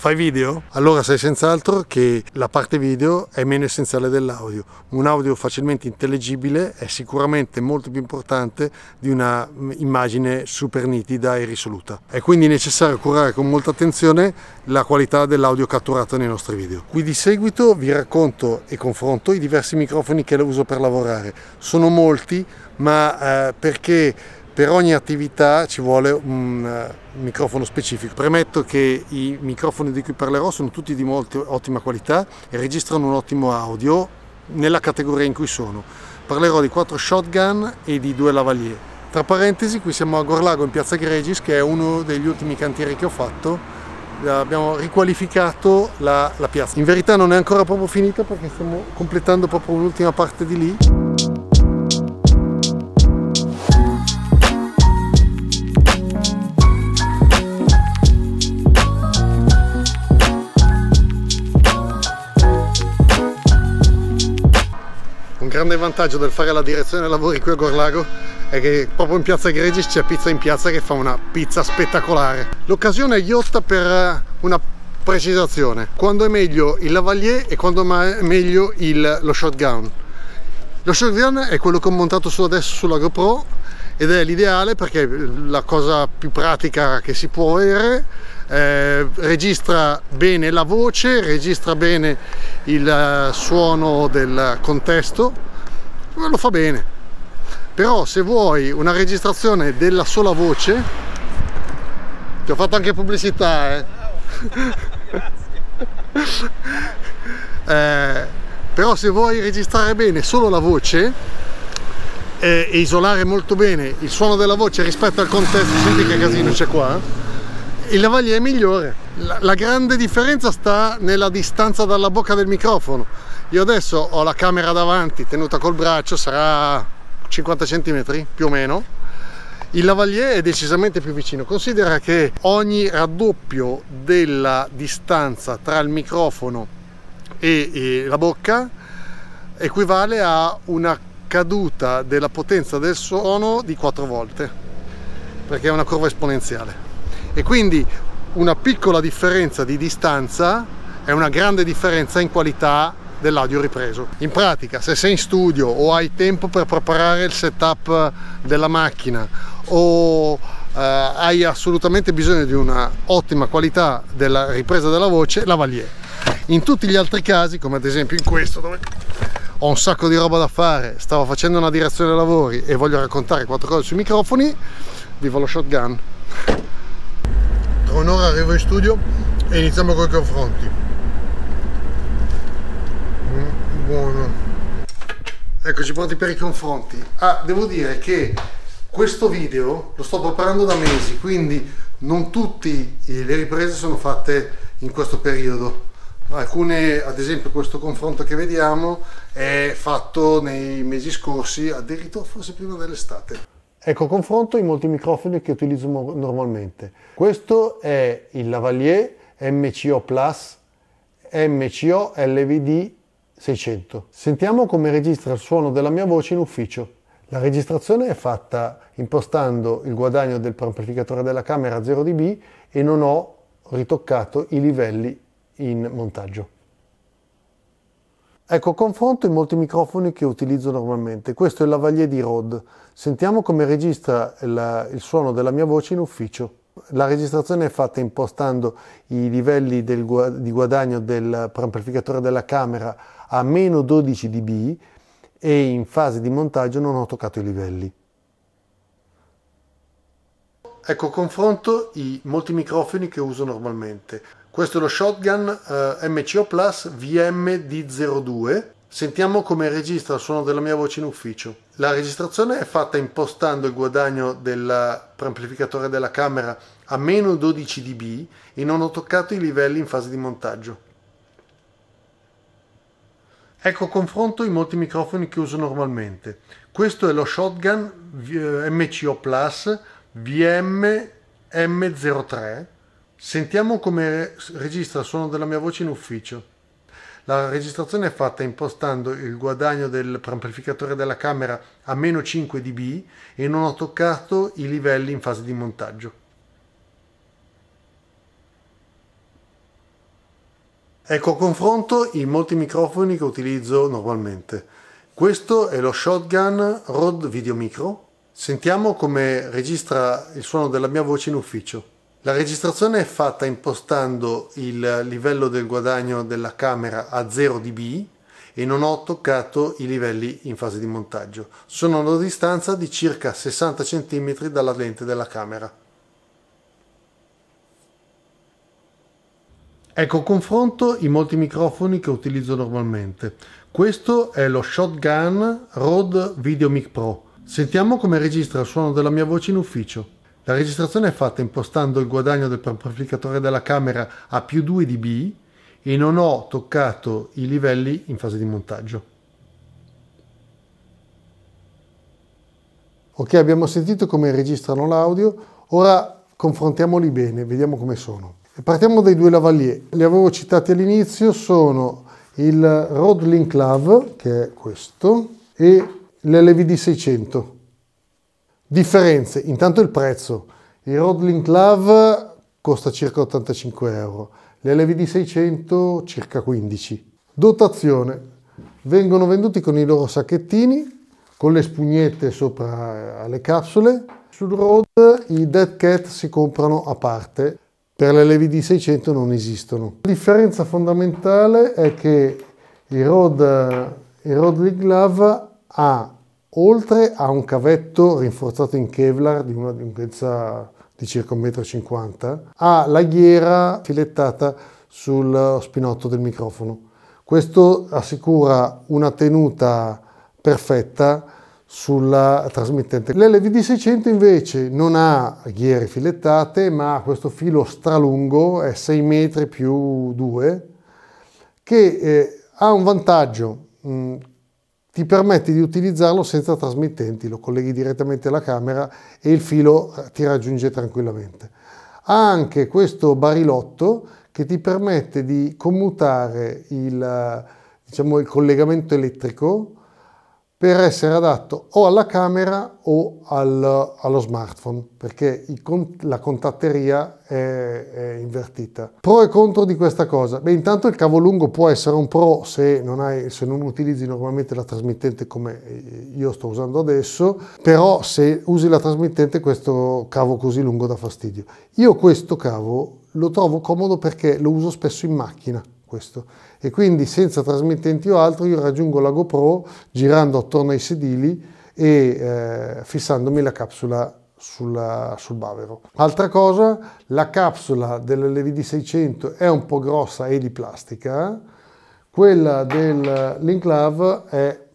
Fai video? Allora sai senz'altro che la parte video è meno essenziale dell'audio. Un audio facilmente intelligibile è sicuramente molto più importante di una mm, immagine super nitida e risoluta. È quindi necessario curare con molta attenzione la qualità dell'audio catturato nei nostri video. Qui di seguito vi racconto e confronto i diversi microfoni che uso per lavorare. Sono molti, ma eh, perché per ogni attività ci vuole un eh, microfono specifico. Premetto che i microfoni di cui parlerò sono tutti di molto, ottima qualità e registrano un ottimo audio nella categoria in cui sono. Parlerò di quattro shotgun e di due lavalier. Tra parentesi, qui siamo a Gorlago in Piazza Gregis, che è uno degli ultimi cantieri che ho fatto. Eh, abbiamo riqualificato la, la piazza. In verità non è ancora proprio finita perché stiamo completando proprio un'ultima parte di lì. grande vantaggio del fare la direzione lavori qui a Gorlago è che proprio in piazza Gregis c'è Pizza in Piazza che fa una pizza spettacolare. L'occasione è ghiotta per eh, una precisazione. Quando è meglio il lavalier e quando è meglio il, lo shotgun. Lo shotgun è quello che ho montato su adesso sulla GoPro ed è l'ideale perché la cosa più pratica che si può avere eh, registra bene la voce, registra bene il eh, suono del contesto eh, lo fa bene però se vuoi una registrazione della sola voce ti ho fatto anche pubblicità eh. eh, però se vuoi registrare bene solo la voce eh, e isolare molto bene il suono della voce rispetto al contesto senti che casino c'è qua eh, il lavaglia è migliore la, la grande differenza sta nella distanza dalla bocca del microfono io adesso ho la camera davanti tenuta col braccio, sarà 50 cm più o meno. Il lavalier è decisamente più vicino. Considera che ogni raddoppio della distanza tra il microfono e, e la bocca equivale a una caduta della potenza del suono di 4 volte, perché è una curva esponenziale. E quindi una piccola differenza di distanza è una grande differenza in qualità dell'audio ripreso. In pratica se sei in studio o hai tempo per preparare il setup eh, della macchina o eh, hai assolutamente bisogno di una ottima qualità della ripresa della voce, la lavalier. In tutti gli altri casi, come ad esempio in questo dove ho un sacco di roba da fare, stavo facendo una direzione lavori e voglio raccontare quattro cose sui microfoni, viva lo shotgun! Tra un'ora arrivo in studio e iniziamo con i confronti. buono eccoci pronti per i confronti ah devo dire che questo video lo sto preparando da mesi quindi non tutte le riprese sono fatte in questo periodo alcune ad esempio questo confronto che vediamo è fatto nei mesi scorsi addirittura forse prima dell'estate ecco confronto i molti microfoni che utilizzo normalmente questo è il lavalier mco plus mco lvd 600. Sentiamo come registra il suono della mia voce in ufficio. La registrazione è fatta impostando il guadagno del amplificatore della camera a 0 dB e non ho ritoccato i livelli in montaggio. Ecco, confronto i molti microfoni che utilizzo normalmente. Questo è il lavalier di Rode. Sentiamo come registra il, il suono della mia voce in ufficio. La registrazione è fatta impostando i livelli del, di guadagno del preamplificatore della camera a meno 12 dB e in fase di montaggio non ho toccato i livelli. Ecco, confronto i molti microfoni che uso normalmente. Questo è lo Shotgun eh, MCO Plus vmd 02 Sentiamo come registra il suono della mia voce in ufficio. La registrazione è fatta impostando il guadagno del preamplificatore della camera a meno 12 dB e non ho toccato i livelli in fase di montaggio. Ecco confronto i molti microfoni che uso normalmente. Questo è lo Shotgun eh, MCO Plus VM M03. Sentiamo come registra il suono della mia voce in ufficio. La registrazione è fatta impostando il guadagno del preamplificatore della camera a meno 5 dB e non ho toccato i livelli in fase di montaggio. Ecco a confronto i molti microfoni che utilizzo normalmente. Questo è lo Shotgun Rode Video Micro. Sentiamo come registra il suono della mia voce in ufficio. La registrazione è fatta impostando il livello del guadagno della camera a 0 dB e non ho toccato i livelli in fase di montaggio. Sono a una distanza di circa 60 cm dalla lente della camera. Ecco a confronto i molti microfoni che utilizzo normalmente. Questo è lo Shotgun Rode VideoMic Pro. Sentiamo come registra il suono della mia voce in ufficio. La registrazione è fatta impostando il guadagno del amplificatore della camera a più 2 dB e non ho toccato i livelli in fase di montaggio. Ok, abbiamo sentito come registrano l'audio, ora confrontiamoli bene, vediamo come sono. Partiamo dai due lavalier, li avevo citati all'inizio, sono il Rodlink Lav, che è questo, e l'LVD600. Differenze, intanto il prezzo. Il Rodling Love costa circa 85 euro, l'LVD 600 circa 15. Dotazione. Vengono venduti con i loro sacchettini, con le spugnette sopra eh, alle capsule. Sul road i Dead Cat si comprano a parte, per le levi l'LVD 600 non esistono. La differenza fondamentale è che il road il Rod League Love ha oltre a un cavetto rinforzato in Kevlar di una lunghezza di circa 1,50 m, ha la ghiera filettata sul spinotto del microfono. Questo assicura una tenuta perfetta sulla trasmittente. L'LVD600 invece non ha ghiere filettate ma ha questo filo stralungo, è 6 metri più 2, che eh, ha un vantaggio ti permette di utilizzarlo senza trasmittenti, lo colleghi direttamente alla camera e il filo eh, ti raggiunge tranquillamente. Ha anche questo barilotto che ti permette di commutare il, eh, diciamo, il collegamento elettrico per essere adatto o alla camera o al, allo smartphone, perché i, la contatteria è, è, invertita. Pro e contro di questa cosa? Beh, intanto il cavo lungo può essere un pro se non, hai, se non utilizzi normalmente la trasmittente come eh, io sto usando adesso, però se usi la trasmittente questo cavo così lungo dà fastidio. Io questo cavo lo trovo comodo perché lo uso spesso in macchina questo. E quindi senza trasmittenti o altro io raggiungo la GoPro girando attorno ai sedili e eh, fissandomi la capsula sulla, sul bavero. Altra cosa, la capsula dell'LVD 600 è un po' grossa e di plastica, quella del Linklav è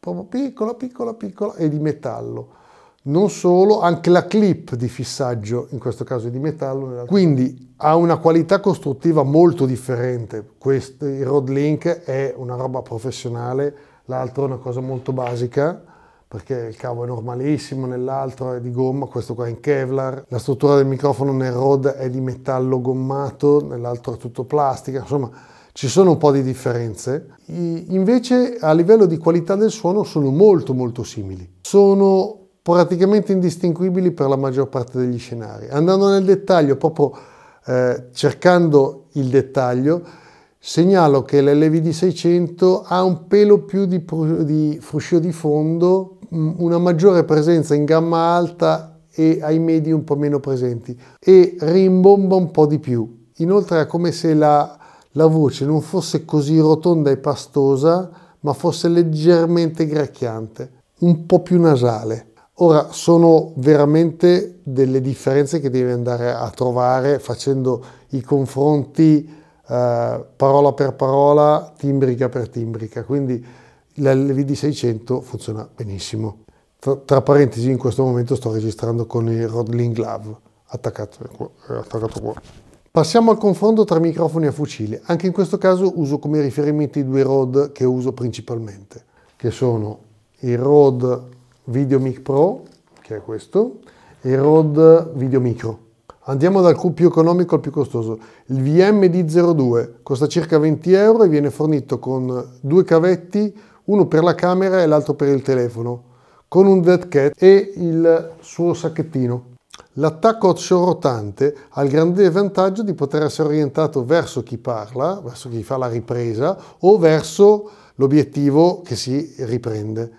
proprio piccola, piccola, piccola e di metallo non solo, anche la clip di fissaggio, in questo caso è di metallo. Quindi ha una qualità costruttiva molto differente. Questo, il Road Link è una roba professionale, l'altro è una cosa molto basica perché il cavo è normalissimo, nell'altro è di gomma, questo qua è in Kevlar. La struttura del microfono nel Rod è di metallo gommato, nell'altro è tutto plastica, insomma ci sono un po' di differenze. Invece a livello di qualità del suono sono molto molto simili. Sono praticamente indistinguibili per la maggior parte degli scenari. Andando nel dettaglio, proprio eh, cercando il dettaglio, segnalo che l'LVD 600 ha un pelo più di, di fruscio di fondo, una maggiore presenza in gamma alta e ai medi un po' meno presenti e rimbomba un po' di più. Inoltre è come se la, la voce non fosse così rotonda e pastosa, ma fosse leggermente gracchiante, un po' più nasale. Ora sono veramente delle differenze che devi andare a trovare facendo i confronti eh, parola per parola, timbrica per timbrica, quindi l'LVD 600 funziona benissimo. Tra, tra, parentesi in questo momento sto registrando con il Rodling Glove attaccato, eh, attaccato qua. Passiamo al confronto tra microfoni a fucile. Anche in questo caso uso come riferimenti i due Rode che uso principalmente, che sono il Rode VideoMic Pro, che è questo, e Rode Video Micro. Andiamo dal più economico al più costoso. Il VMD02 costa circa 20 euro e viene fornito con due cavetti, uno per la camera e l'altro per il telefono, con un dead cat e il suo sacchettino. L'attacco offshore rotante ha il grande vantaggio di poter essere orientato verso chi parla, verso chi fa la ripresa o verso l'obiettivo che si riprende.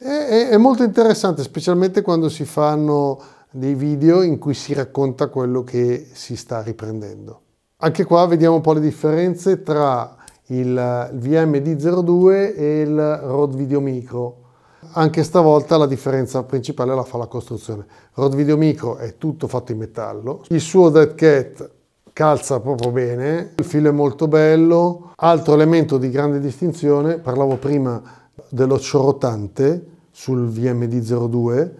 È, è, molto interessante, specialmente quando si fanno dei video in cui si racconta quello che si sta riprendendo. Anche qua vediamo un po' le differenze tra il VMD02 e il Rode Video Micro. Anche stavolta la differenza principale la fa la costruzione. Rode Video Micro è tutto fatto in metallo, il suo Dead Cat calza proprio bene, il filo è molto bello. Altro elemento di grande distinzione, parlavo prima dello Ciorotante sul VMD02,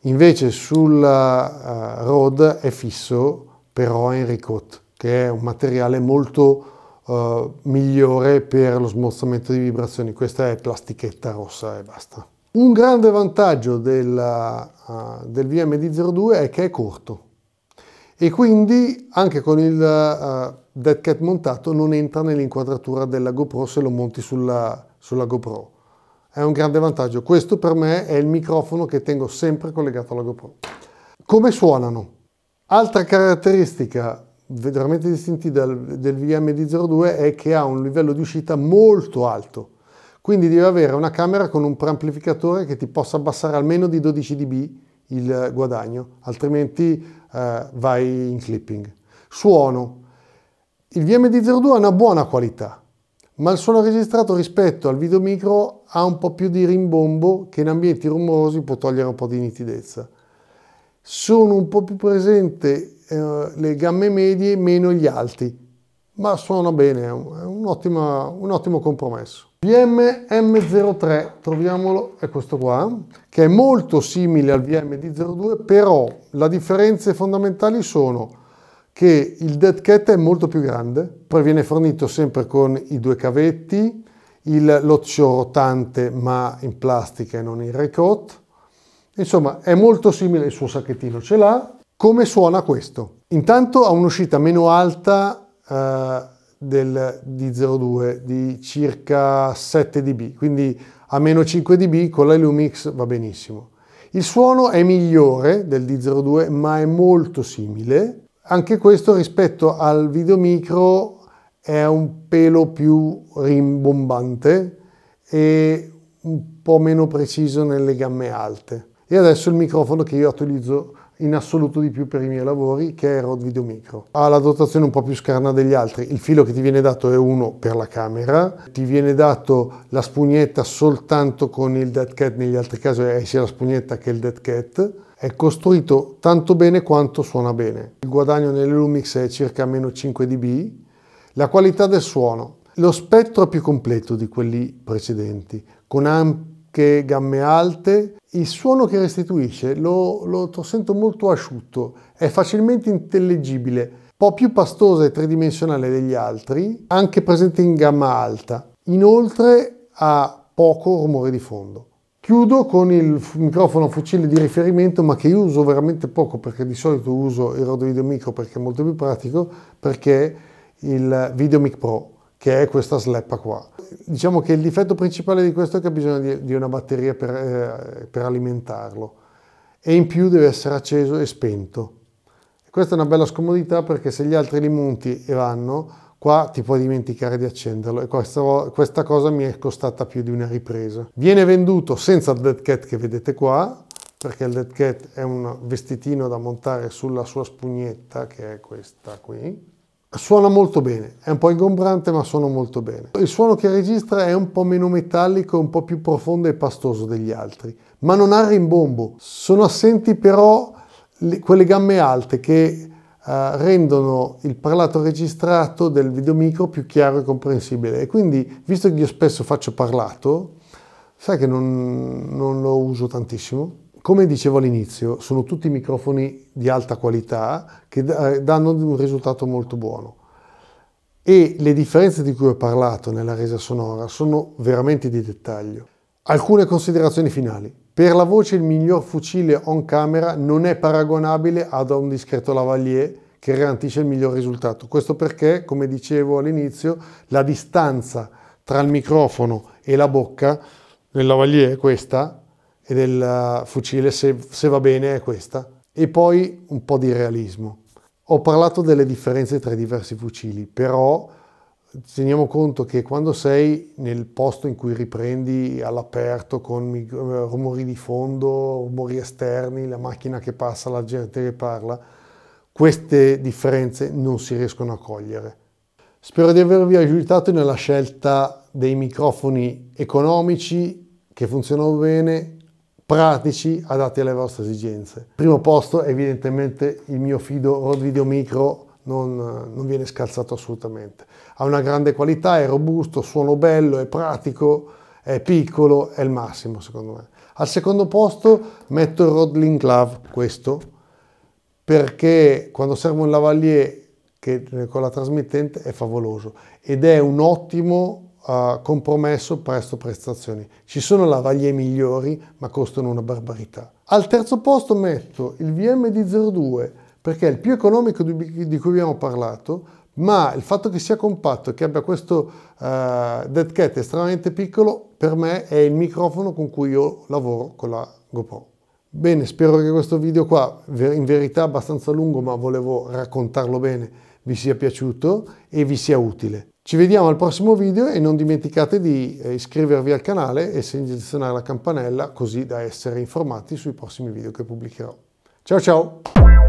invece sulla uh, eh, Road è fisso però Enricot, che è un materiale molto uh, migliore per lo smorzamento di vibrazioni. Questa è plastichetta rossa e basta. Un grande vantaggio della, uh, del eh, VMD02 è che è corto e quindi anche con il Dead Cat montato non entra nell'inquadratura della GoPro se lo monti sulla, sulla GoPro è un grande vantaggio. Questo per me è il microfono che tengo sempre collegato alla GoPro. Come suonano? Altra caratteristica veramente distintiva del, del VMD02 è che ha un livello di uscita molto alto. Quindi devi avere una camera con un preamplificatore che ti possa abbassare almeno di 12 dB il guadagno, altrimenti eh, vai in clipping. Suono. Il VMD02 ha una buona qualità, ma il suono registrato rispetto al video micro ha un po' più di rimbombo che in ambienti rumorosi può togliere un po' di nitidezza. Sono un po' più presenti eh, le gambe medie, meno gli alti, ma suona bene, è un, ottima, un ottimo compromesso. VM M03, troviamolo, è questo qua, che è molto simile al VM D02, però le differenze fondamentali sono che il dead cat è molto più grande, poi viene fornito sempre con i due cavetti, il loccio rotante ma in plastica e non in ricot. Insomma, è molto simile, il suo sacchettino ce l'ha. Come suona questo? Intanto ha un'uscita meno alta eh, del D02 di circa 7 dB, quindi a meno 5 dB con la Lumix va benissimo. Il suono è migliore del D02 ma è molto simile anche questo rispetto al video micro è un pelo più rimbombante e un po' meno preciso nelle gambe alte. E adesso il microfono che io utilizzo in assoluto di più per i miei lavori che è Rod Video Micro. Ha la dotazione un po' più scarna degli altri, il filo che ti viene dato è uno per la camera, ti viene dato la spugnetta soltanto con il dead cat, negli altri casi è sia la spugnetta che il dead cat, è costruito tanto bene quanto suona bene. Il guadagno nelle è circa meno 5 dB. La qualità del suono. Lo spettro è più completo di quelli precedenti, con anche gamme alte. Il suono che restituisce lo, lo, lo sento molto asciutto, è facilmente intellegibile, un po' più pastoso e tridimensionale degli altri, anche presente in gamma alta. Inoltre ha poco rumore di fondo. Chiudo con il microfono fucile di riferimento ma che io uso veramente poco perché di solito uso il Rode Video Micro perché è molto più pratico perché il VideoMic Pro che è questa sleppa qua. Diciamo che il difetto principale di questo è che ha bisogno di, di una batteria per, eh, per alimentarlo e in più deve essere acceso e spento. Questa è una bella scomodità perché se gli altri li monti e vanno Qua ti puoi dimenticare di accenderlo e questo, questa cosa mi è costata più di una ripresa. Viene venduto senza il dead cat che vedete qua, perché il dead cat è un vestitino da montare sulla sua spugnetta, che è questa qui. Suona molto bene, è un po' ingombrante ma suona molto bene. Il suono che registra è un po' meno metallico, un po' più profondo e pastoso degli altri, ma non ha rimbombo. Sono assenti però quelle gambe alte che eh, rendono il parlato registrato del videomicro più chiaro e comprensibile. E quindi, visto che io spesso faccio parlato, sai che non, non lo uso tantissimo. Come dicevo all'inizio, sono tutti microfoni di alta qualità che eh, danno un risultato molto buono. E le differenze di cui ho parlato nella resa sonora sono veramente di dettaglio. Alcune considerazioni finali. Per la voce il miglior fucile on camera non è paragonabile ad un discreto lavalier che garantisce il miglior risultato. Questo perché, come dicevo all'inizio, la distanza tra il microfono e la bocca del lavalier è questa e del eh, fucile, se, se va bene, è questa. E poi un po' di realismo. Ho parlato delle differenze tra i diversi fucili, però teniamo conto che quando sei nel posto in cui riprendi all'aperto con eh, rumori di fondo, rumori esterni, la macchina che passa, la gente che parla, queste differenze non si riescono a cogliere. Spero di avervi aiutato nella scelta dei microfoni economici che funzionano bene, pratici, adatti alle vostre esigenze. Primo posto evidentemente il mio fido Rode Video Micro non, non viene scalzato assolutamente ha una grande qualità, è robusto, suono bello, è pratico, è piccolo, è il massimo secondo me. Al secondo posto metto il Rodling Glove, questo, perché quando serve un lavalier che eh, con la trasmittente è favoloso ed è un ottimo uh, compromesso prezzo-prestazioni. Ci sono lavalier migliori ma costano una barbarità. Al terzo posto metto il VMD02 perché è il più economico di cui abbiamo parlato, ma il fatto che sia compatto e che abbia questo uh, dead cat estremamente piccolo per me è il microfono con cui io lavoro con la GoPro. Bene, spero che questo video qua, in verità abbastanza lungo ma volevo raccontarlo bene, vi sia piaciuto e vi sia utile. Ci vediamo al prossimo video e non dimenticate di eh, iscrivervi al canale e selezionare la campanella così da essere informati sui prossimi video che pubblicherò. Ciao ciao!